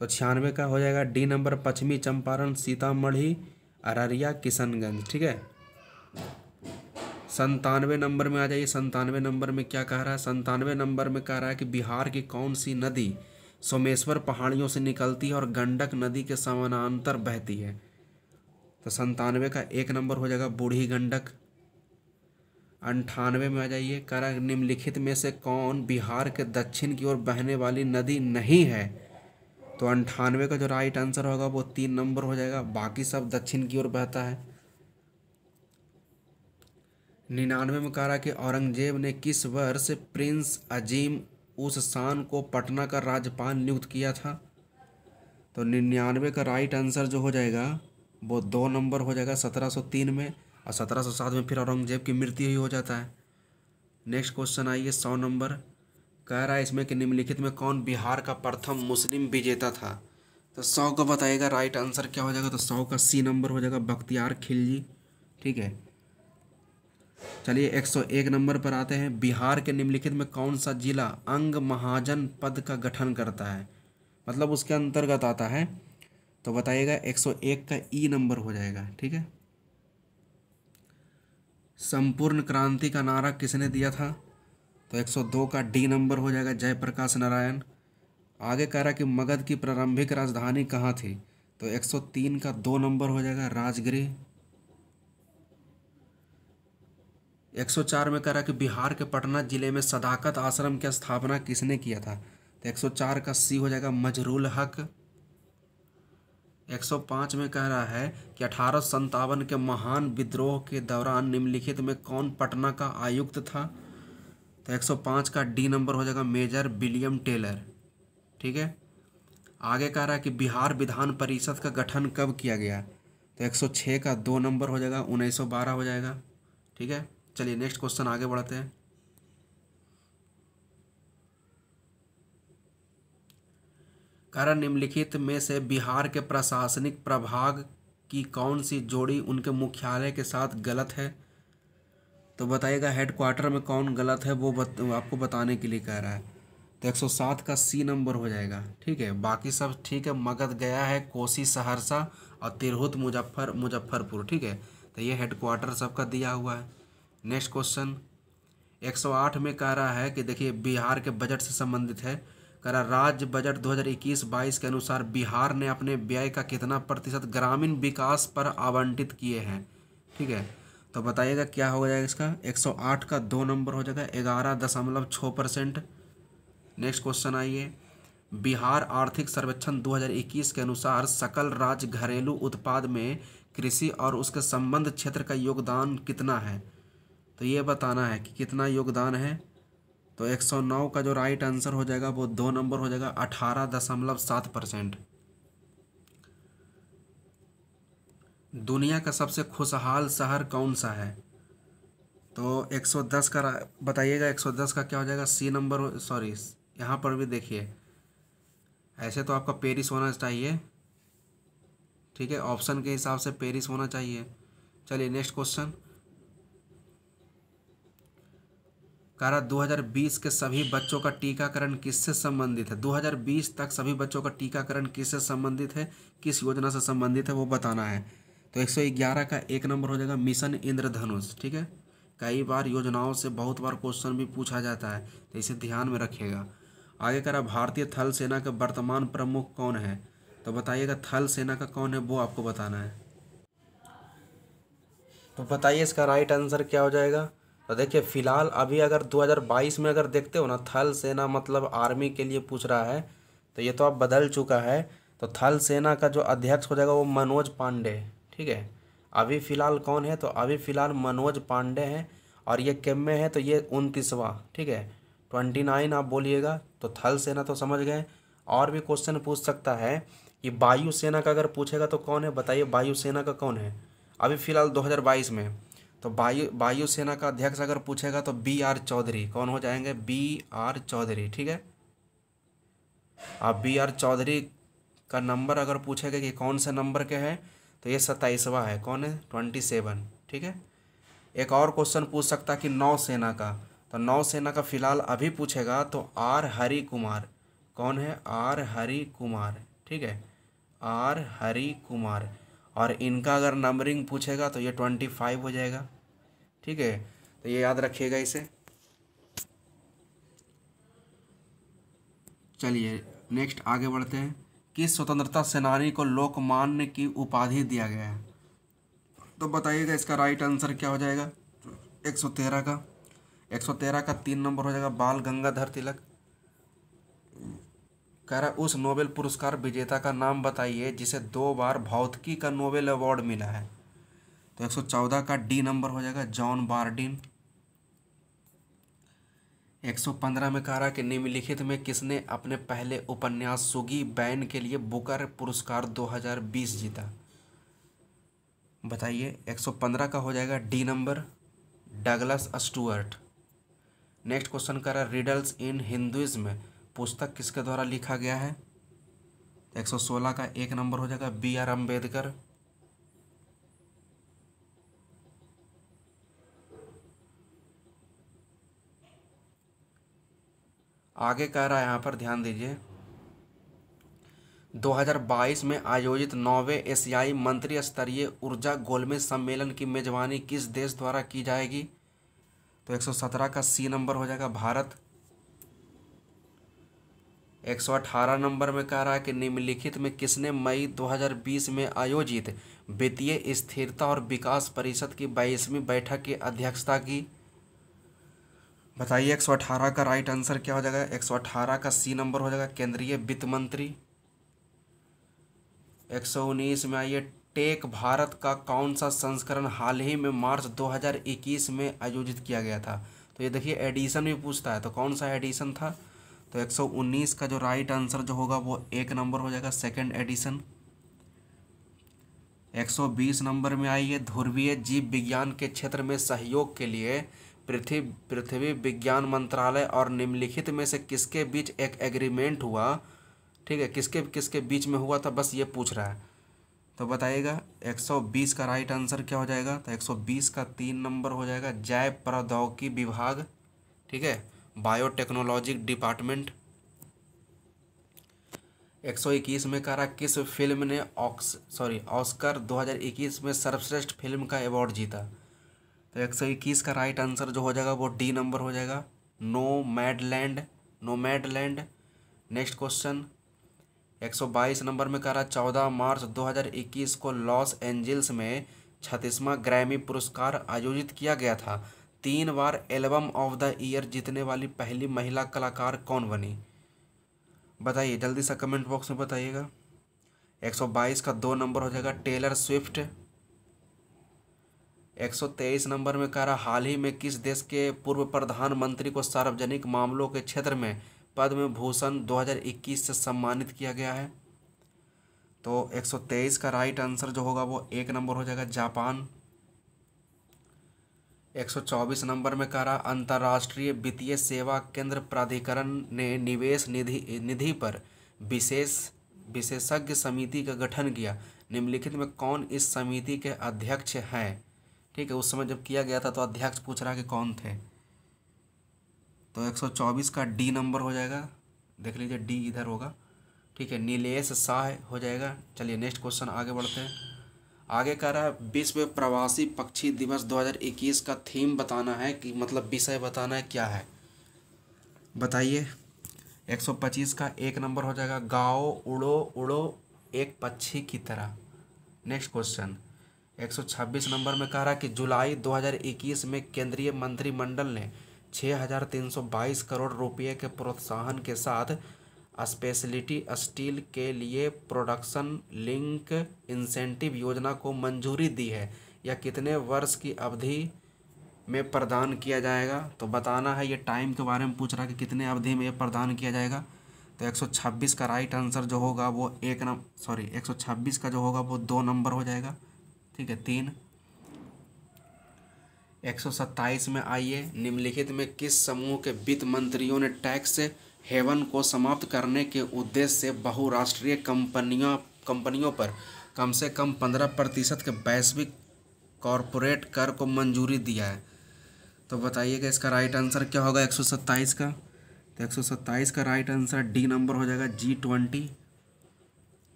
तो छियानवे का हो जाएगा डी नंबर पश्चिमी चंपारण सीतामढ़ी अररिया किशनगंज ठीक है संतानवे नंबर में आ जाइए संतानवे नंबर में क्या कह रहा है संतानवे नंबर में कह रहा है कि बिहार की कौन सी नदी सोमेश्वर पहाड़ियों से निकलती है और गंडक नदी के समानांतर बहती है तो संतानवे का एक नंबर हो जाएगा बूढ़ी गंडक अंठानवे में आ जाइए करा निम्नलिखित में से कौन बिहार के दक्षिण की ओर बहने वाली नदी नहीं है तो अंठानवे का जो राइट आंसर होगा वो तीन नंबर हो जाएगा बाकी सब दक्षिण की ओर बहता है निन्यानवे में कह रहा कि औरंगजेब ने किस वर्ष प्रिंस अजीम उस शान को पटना का राज्यपाल नियुक्त किया था तो निन्यानवे का राइट आंसर जो हो जाएगा वो दो नंबर हो जाएगा सत्रह सौ तीन में और सत्रह सौ सात में फिर औरंगजेब की मृत्यु ही हो जाता है नेक्स्ट क्वेश्चन आइए सौ नंबर कह रहा है इसमें कि निम्नलिखित में कौन बिहार का प्रथम मुस्लिम विजेता था तो सौ को बताइएगा राइट आंसर क्या हो जाएगा तो सौ का सी नंबर हो जाएगा बख्तियार खिलजी ठीक है चलिए एक सौ एक नंबर पर आते हैं बिहार के निम्नलिखित में कौन सा जिला अंग महाजन पद का गठन करता है मतलब उसके अंतर्गत आता है तो बताइएगा 101 का ई e नंबर हो जाएगा ठीक है संपूर्ण क्रांति का नारा किसने दिया था तो 102 का डी नंबर हो जाएगा जयप्रकाश नारायण आगे कह रहा कि मगध की प्रारंभिक राजधानी कहाँ थी तो 103 का दो नंबर हो जाएगा राजगिरी 104 में कह रहा कि बिहार के पटना जिले में सदाकत आश्रम की स्थापना किसने किया था तो 104 का सी हो जाएगा मजरूल हक 105 में कह रहा है कि अठारह के महान विद्रोह के दौरान निम्नलिखित में कौन पटना का आयुक्त था तो 105 का डी नंबर हो जाएगा मेजर विलियम टेलर ठीक है आगे कह रहा है कि बिहार विधान परिषद का गठन कब किया गया तो 106 का दो नंबर हो जाएगा 1912 हो जाएगा ठीक है चलिए नेक्स्ट क्वेश्चन आगे बढ़ते हैं कारण निम्नलिखित में से बिहार के प्रशासनिक प्रभाग की कौन सी जोड़ी उनके मुख्यालय के साथ गलत है तो बताइएगा हेडक्वार्टर में कौन गलत है वो बत, आपको बताने के लिए कह रहा है तो 107 का सी नंबर हो जाएगा ठीक है बाकी सब ठीक है मगध गया है कोसी सहरसा और तिरहुत मुजफ्फर मुजफ्फरपुर ठीक है तो ये हेडक्वार्टर सबका दिया हुआ है नेक्स्ट क्वेश्चन 108 में कह रहा है कि देखिए बिहार के बजट से संबंधित है करा राज्य बजट 2021-22 के अनुसार बिहार ने अपने व्यय का कितना प्रतिशत ग्रामीण विकास पर आवंटित किए हैं ठीक है तो बताइएगा क्या हो जाएगा इसका 108 का दो नंबर हो जाएगा ग्यारह दशमलव छः परसेंट नेक्स्ट क्वेश्चन आइए बिहार आर्थिक सर्वेक्षण 2021 के अनुसार सकल राज्य घरेलू उत्पाद में कृषि और उसके संबंध क्षेत्र का योगदान कितना है तो ये बताना है कि कितना योगदान है तो 109 का जो राइट आंसर हो जाएगा वो दो नंबर हो जाएगा अठारह दशमलव सात परसेंट दुनिया का सबसे खुशहाल शहर कौन सा है तो 110 का बताइएगा 110 का क्या हो जाएगा सी नंबर सॉरी यहाँ पर भी देखिए ऐसे तो आपका पेरिस होना चाहिए ठीक है ऑप्शन के हिसाब से पेरिस होना चाहिए चलिए नेक्स्ट क्वेश्चन कह रहा 2020 के सभी बच्चों का टीकाकरण किससे संबंधित है 2020 तक सभी बच्चों का टीकाकरण किससे संबंधित है किस योजना से संबंधित है वो बताना है तो 111 का एक नंबर हो जाएगा मिशन इंद्रधनुष ठीक है कई बार योजनाओं से बहुत बार क्वेश्चन भी पूछा जाता है तो इसे ध्यान में रखिएगा आगे कह रहा भारतीय थल सेना का वर्तमान प्रमुख कौन है तो बताइएगा थल सेना का कौन है वो आपको बताना है तो बताइए इसका राइट आंसर क्या हो जाएगा तो देखिए फ़िलहाल अभी अगर 2022 में अगर देखते हो ना थल सेना मतलब आर्मी के लिए पूछ रहा है तो ये तो अब बदल चुका है तो थल सेना का जो अध्यक्ष हो जाएगा वो मनोज पांडे ठीक है अभी फ़िलहाल कौन है तो अभी फ़िलहाल मनोज पांडे हैं और ये केम में है तो ये उनतीसवा ठीक है ट्वेंटी नाइन आप बोलिएगा तो थल सेना तो समझ गए और भी क्वेश्चन पूछ सकता है कि वायुसेना का अगर पूछेगा तो कौन है बताइए वायुसेना का कौन है अभी फ़िलहाल बाईस में तो वायु वायुसेना का अध्यक्ष अगर पूछेगा तो बी आर चौधरी कौन हो जाएंगे बी आर चौधरी ठीक है अब बी आर चौधरी का नंबर अगर पूछेगा कि कौन से नंबर के हैं तो ये सत्ताईसवा है कौन है ट्वेंटी सेवन ठीक है एक और क्वेश्चन पूछ सकता कि नौसेना का तो नौसेना का फिलहाल अभी पूछेगा तो आर हरि कुमार कौन है आर हरि कुमार ठीक है आर हरि कुमार और इनका अगर नंबरिंग पूछेगा तो ये ट्वेंटी फाइव हो जाएगा ठीक है तो ये याद रखिएगा इसे चलिए नेक्स्ट आगे बढ़ते हैं किस स्वतंत्रता सेनानी को लोकमान्य की उपाधि दिया गया है तो बताइएगा इसका राइट आंसर क्या हो जाएगा एक सौ तेरह का एक सौ तेरह का तीन नंबर हो जाएगा बाल गंगाधर तिलक कह रहा उस नोबेल पुरस्कार विजेता का नाम बताइए जिसे दो बार भौतिकी का नोबेल अवार्ड मिला है तो 114 का डी नंबर हो जाएगा जॉन बार्डिन 115 में कह रहा कि निम्नलिखित में किसने अपने पहले उपन्यास सुगी बैन के लिए बुकर पुरस्कार 2020 जीता बताइए 115 का हो जाएगा D number Douglas Stuart next question कह रहा रिडल्स इन हिंदुइज्म में पुस्तक किसके द्वारा लिखा गया है 116 का एक नंबर हो जाएगा बी आर अम्बेडकर आगे कह रहा है यहाँ पर ध्यान दीजिए 2022 में आयोजित नौवे एशियाई मंत्री स्तरीय ऊर्जा गोलमेज सम्मेलन की मेजबानी किस देश द्वारा की जाएगी तो 117 का सी नंबर हो जाएगा भारत अठारह नंबर में कह रहा है कि निम्नलिखित में किसने मई 2020 में आयोजित वित्तीय स्थिरता और विकास परिषद की बाईसवीं बैठक की अध्यक्षता की बताइए 118 का राइट आंसर क्या हो जाएगा 118 का सी नंबर हो जाएगा केंद्रीय वित्त मंत्री 119 में आइए टेक भारत का कौन सा संस्करण हाल ही में मार्च 2021 में आयोजित किया गया था तो ये देखिए एडिशन भी पूछता है तो कौन सा एडिशन था तो 119 का जो राइट आंसर जो होगा वो एक नंबर हो जाएगा सेकंड एडिशन 120 नंबर में आई है ध्रुवीय जीव विज्ञान के क्षेत्र में सहयोग के लिए पृथ्वी पृथ्वी विज्ञान मंत्रालय और निम्नलिखित में से किसके बीच एक एग्रीमेंट हुआ ठीक है किसके किसके बीच में हुआ था बस ये पूछ रहा है तो बताइएगा 120 का राइट आंसर क्या हो जाएगा तो 120 का तीन नंबर हो जाएगा जैव प्रौद्योगिकी विभाग ठीक है बायोटेक्नोलॉजी डिपार्टमेंट एक सौ इक्कीस में करा किस फिल्म ने ऑक्स सॉरी ऑस्कर 2021 में सर्वश्रेष्ठ फिल्म का अवार्ड जीता तो एक सौ इक्कीस का राइट आंसर जो हो जाएगा वो डी नंबर हो जाएगा Nomadland Nomadland next question एक सौ बाईस नंबर में करा चौदह मार्च 2021 को लॉस एंजल्स में छत्तीसवां ग्रैमी पुरस्कार आयोजित किया गया था तीन बार एल्बम ऑफ द ईयर जीतने वाली पहली महिला कलाकार कौन बनी बताइए जल्दी सा कमेंट बॉक्स में बताइएगा 122 का दो नंबर हो जाएगा टेलर स्विफ्ट 123 नंबर में कह रहा हाल ही में किस देश के पूर्व प्रधानमंत्री को सार्वजनिक मामलों के क्षेत्र में पद्म भूषण 2021 से सम्मानित किया गया है तो 123 का राइट आंसर जो होगा वो एक नंबर हो जाएगा जापान 124 नंबर में कह रहा अंतर्राष्ट्रीय वित्तीय सेवा केंद्र प्राधिकरण ने निवेश निधि निधि पर विशेष विशेषज्ञ समिति का गठन किया निम्नलिखित में कौन इस समिति के अध्यक्ष हैं ठीक है उस समय जब किया गया था तो अध्यक्ष पूछ रहा कि कौन थे तो 124 का डी नंबर हो जाएगा देख लीजिए डी इधर होगा ठीक है नीलेश शाह हो जाएगा चलिए नेक्स्ट क्वेश्चन आगे बढ़ते हैं आगे कह रहा है विश्व प्रवासी पक्षी दिवस 2021 का थीम बताना है कि मतलब विषय बताना है क्या है बताइए 125 का एक नंबर हो जाएगा गाओ उड़ो उड़ो एक पक्षी की तरह नेक्स्ट क्वेश्चन 126 नंबर में कह रहा है कि जुलाई 2021 में केंद्रीय मंत्रिमंडल ने 6,322 करोड़ रुपये के प्रोत्साहन के साथ स्पेशलिटी स्टील के लिए प्रोडक्शन लिंक इंसेंटिव योजना को मंजूरी दी है यह कितने वर्ष की अवधि में प्रदान किया जाएगा तो बताना है ये टाइम के बारे में पूछ रहा है कि कितने अवधि में ये प्रदान किया जाएगा तो 126 का राइट आंसर जो होगा वो एक नंबर सॉरी 126 का जो होगा वो दो नंबर हो जाएगा ठीक है तीन 127 में आइए निम्नलिखित में किस समूह के वित्त मंत्रियों ने टैक्स हेवन को समाप्त करने के उद्देश्य से बहुराष्ट्रीय कंपनियों कंपनियों पर कम से कम पंद्रह प्रतिशत के वैश्विक कॉरपोरेट कर को मंजूरी दिया है तो बताइएगा इसका राइट आंसर क्या होगा एक सौ सत्ताईस का तो एक सौ सत्ताईस का राइट आंसर डी नंबर हो जाएगा जी ट्वेंटी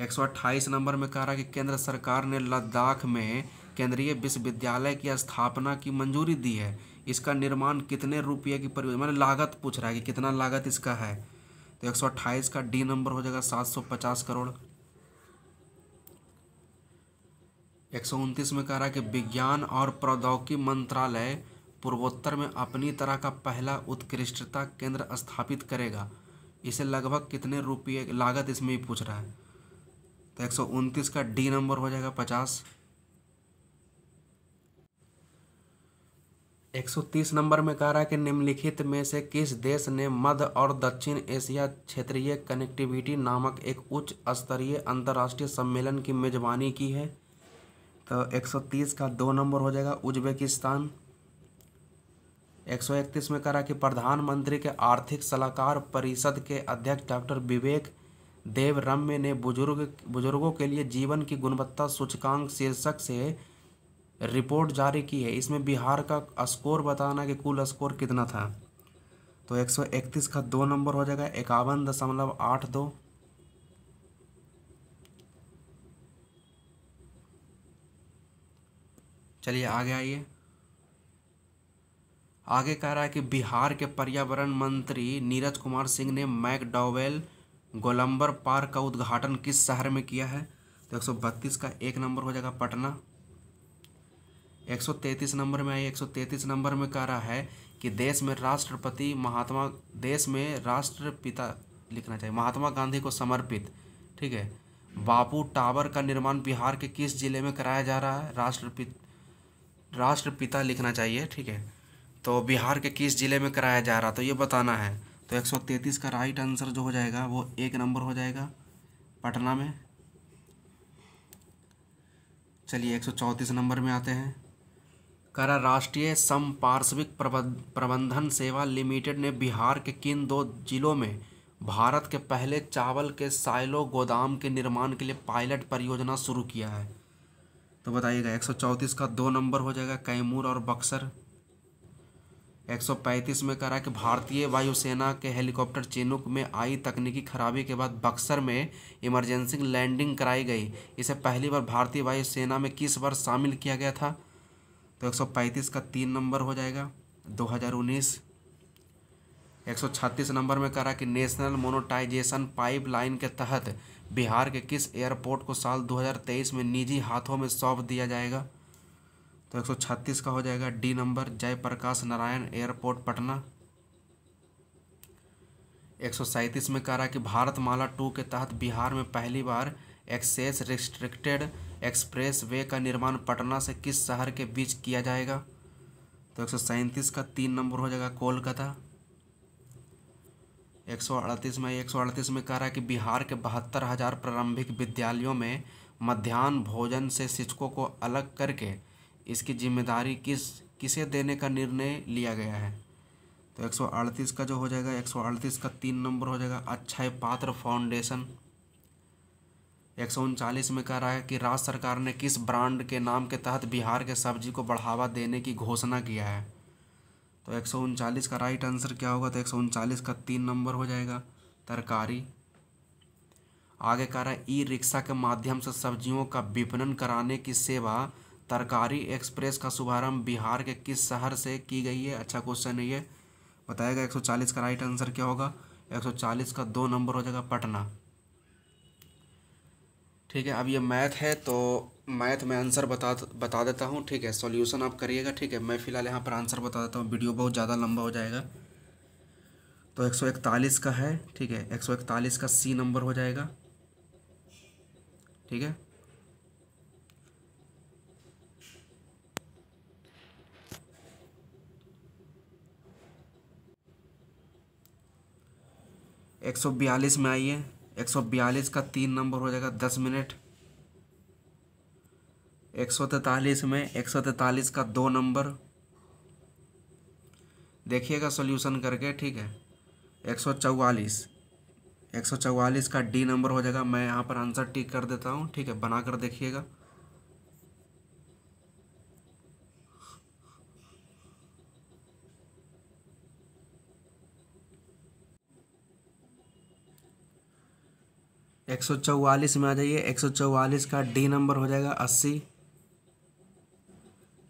एक सौ अट्ठाईस नंबर में कह रहा कि केंद्र सरकार ने लद्दाख में केंद्रीय विश्वविद्यालय की स्थापना की मंजूरी दी है इसका निर्माण कितने रुपये की परियोजना मैंने लागत पूछ रहा है कि कितना लागत इसका है तो एक का डी नंबर हो जाएगा सात करोड़ एक में कह रहा है कि विज्ञान और प्रौद्योगिकी मंत्रालय पूर्वोत्तर में अपनी तरह का पहला उत्कृष्टता केंद्र स्थापित करेगा इसे लगभग कितने रुपये लागत इसमें ही पूछ रहा है तो एक का डी नंबर हो जाएगा पचास 130 नंबर में कह रहा है कि निम्नलिखित में से किस देश ने मध्य और दक्षिण एशिया क्षेत्रीय कनेक्टिविटी नामक एक उच्च स्तरीय अंतर्राष्ट्रीय सम्मेलन की मेजबानी की है तो 130 का दो नंबर हो जाएगा उज्बेकिस्तान 131 में कह रहा है कि प्रधानमंत्री के आर्थिक सलाहकार परिषद के अध्यक्ष डॉक्टर विवेक देव रम्य ने बुजुर्ग बुजुर्गों के लिए जीवन की गुणवत्ता सूचकांक शीर्षक से रिपोर्ट जारी की है इसमें बिहार का स्कोर बताना कि कुल स्कोर कितना था तो एक सौ इकतीस का दो नंबर हो जाएगा इक्यावन दशमलव आठ दो चलिए आगे आइए आगे कह रहा है कि बिहार के पर्यावरण मंत्री नीरज कुमार सिंह ने मैकडोवेल गोलंबर पार्क का उद्घाटन किस शहर में किया है तो एक का एक नंबर हो जाएगा पटना 133 नंबर में आई 133 नंबर में कह रहा है कि देश में राष्ट्रपति महात्मा देश में राष्ट्रपिता लिखना चाहिए महात्मा गांधी को समर्पित ठीक है बापू टावर का निर्माण बिहार के किस जिले में कराया जा रहा है राष्ट्रपि राष्ट्रपिता लिखना चाहिए ठीक है तो बिहार के किस जिले में कराया जा रहा तो ये बताना है तो एक का राइट आंसर जो हो जाएगा वो एक नंबर हो जाएगा पटना में चलिए एक नंबर में आते हैं करा राष्ट्रीय समपार्श्विक प्रबंधन सेवा लिमिटेड ने बिहार के किन दो जिलों में भारत के पहले चावल के साइलो गोदाम के निर्माण के लिए पायलट परियोजना शुरू किया है तो बताइएगा एक का दो नंबर हो जाएगा कैमूर और बक्सर 135 में करा कि भारतीय वायुसेना के हेलीकॉप्टर चिनुक में आई तकनीकी खराबी के बाद बक्सर में इमरजेंसी लैंडिंग कराई गई इसे पहली बार भारतीय वायुसेना में किस वर्ष शामिल किया गया था तो 135 का तीन नंबर हो जाएगा 2019 136 नंबर में करा कि नेशनल मोनोटाइजेशन पाइपलाइन के तहत बिहार के किस एयरपोर्ट को साल 2023 में निजी हाथों में सौंप दिया जाएगा तो 136 का हो जाएगा D number Jayaprakash Narayan airport Patna एक में करा कि भारत माला टू के तहत बिहार में पहली बार एक्सेस रिस्ट्रिक्टेड एक्सप्रेस वे का निर्माण पटना से किस शहर के बीच किया जाएगा तो एक का तीन नंबर हो जाएगा कोलकाता एक सौ अड़तीस में एक सौ अड़तीस में कह रहा है कि बिहार के बहत्तर हज़ार प्रारंभिक विद्यालयों में मध्यान्ह भोजन से शिक्षकों को अलग करके इसकी जिम्मेदारी किस किसे देने का निर्णय लिया गया है तो 138 का जो हो जाएगा 138 का तीन नंबर हो जाएगा अक्षय पात्र फाउंडेशन एक में कह रहा है कि राज्य सरकार ने किस ब्रांड के नाम के तहत बिहार के सब्जी को बढ़ावा देने की घोषणा किया है तो एक का राइट आंसर क्या होगा तो एक का तीन नंबर हो जाएगा तरकारी आगे कह रहा है ई रिक्शा के माध्यम से सब्जियों का विपणन कराने की सेवा तरकारी एक्सप्रेस का शुभारंभ बिहार के किस शहर से की गई है अच्छा क्वेश्चन है ये बताएगा 140 का राइट आंसर क्या होगा 140 का दो नंबर हो जाएगा पटना ठीक है अब ये मैथ है तो मैथ में आंसर बता बता देता हूँ ठीक है सॉल्यूशन आप करिएगा ठीक है मैं फ़िलहाल यहाँ पर आंसर बता देता हूँ वीडियो बहुत ज़्यादा लंबा हो जाएगा तो 141 का है ठीक है 141 का सी नंबर हो जाएगा ठीक है एक सौ बयालीस में आइए एक सौ बयालीस का तीन नंबर हो जाएगा दस मिनट एक सौ तैतालीस में एक सौ तैतालीस का दो नंबर देखिएगा सॉल्यूशन करके ठीक है एक सौ चौवालीस एक सौ चौवालीस का डी नंबर हो जाएगा मैं यहाँ पर आंसर टिक कर देता हूँ ठीक है बना कर देखिएगा एक सौ चौवालीस में आ जाइए एक सौ चौवालीस का डी नंबर हो जाएगा अस्सी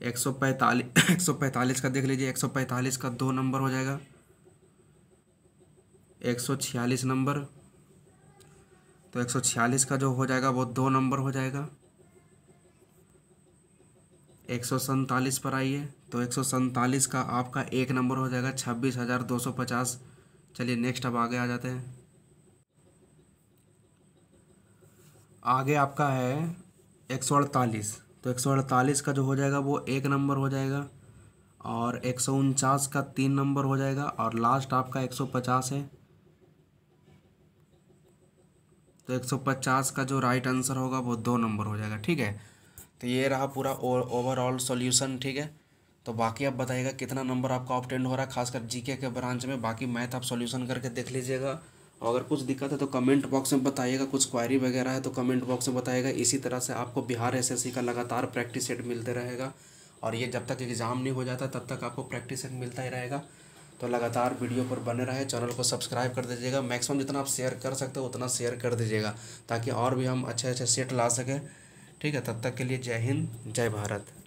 एक सौ पैंतालीस एक सौ पैंतालीस का देख लीजिए एक सौ पैंतालीस का दो नंबर हो जाएगा एक सौ छियालीस नंबर तो एक सौ छियालीस का जो हो जाएगा वो दो नंबर हो जाएगा एक सौ सैंतालीस पर आइए तो एक सौ सैंतालीस का आपका एक नंबर हो जाएगा छब्बीस हज़ार दो सौ पचास चलिए नेक्स्ट अब आगे आ जाते हैं आगे आपका है एक सौ अड़तालीस तो एक सौ अड़तालीस का जो हो जाएगा वो एक नंबर हो जाएगा और एक सौ उनचास का तीन नंबर हो जाएगा और लास्ट आपका एक सौ पचास है तो एक सौ पचास का जो राइट आंसर होगा वो दो नंबर हो जाएगा ठीक है तो ये रहा पूरा ओवरऑल सॉल्यूशन ठीक है तो बाकी आप बताइएगा कितना नंबर आपका ऑप्टेंड हो रहा है खासकर जीके के ब्रांच में बाकी मैथ आप सोल्यूशन करके देख लीजिएगा और अगर कुछ दिक्कत है तो कमेंट बॉक्स में बताइएगा कुछ क्वायरी वगैरह है तो कमेंट बॉक्स में बताइएगा इसी तरह से आपको बिहार एसएससी का लगातार प्रैक्टिस सेट मिलते रहेगा और ये जब तक एग्ज़ाम नहीं हो जाता तब तक आपको प्रैक्टिस सेट मिलता ही रहेगा तो लगातार वीडियो पर बने रहे चैनल को सब्सक्राइब कर दीजिएगा मैक्सिमम जितना आप शेयर कर सकते हो उतना शेयर कर दीजिएगा ताकि और भी हम अच्छे अच्छे सेट ला सकें ठीक है तब तक के लिए जय हिंद जय भारत